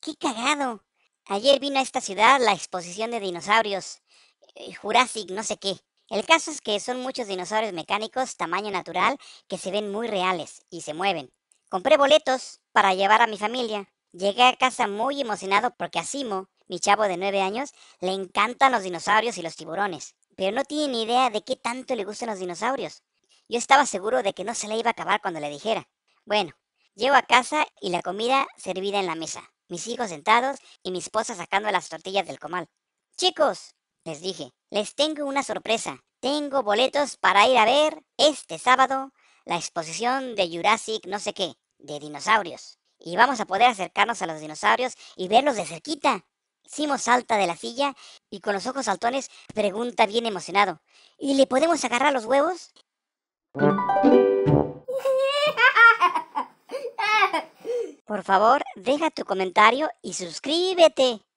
¡Qué cagado! Ayer vino a esta ciudad la exposición de dinosaurios, eh, Jurassic no sé qué. El caso es que son muchos dinosaurios mecánicos tamaño natural que se ven muy reales y se mueven. Compré boletos para llevar a mi familia. Llegué a casa muy emocionado porque a Simo, mi chavo de 9 años, le encantan los dinosaurios y los tiburones pero no tiene ni idea de qué tanto le gustan los dinosaurios. Yo estaba seguro de que no se le iba a acabar cuando le dijera. Bueno, llego a casa y la comida servida en la mesa, mis hijos sentados y mi esposa sacando las tortillas del comal. Chicos, les dije, les tengo una sorpresa. Tengo boletos para ir a ver este sábado la exposición de Jurassic no sé qué, de dinosaurios. Y vamos a poder acercarnos a los dinosaurios y verlos de cerquita. Simo salta de la silla y con los ojos saltones pregunta bien emocionado. ¿Y le podemos agarrar los huevos? Por favor, deja tu comentario y suscríbete.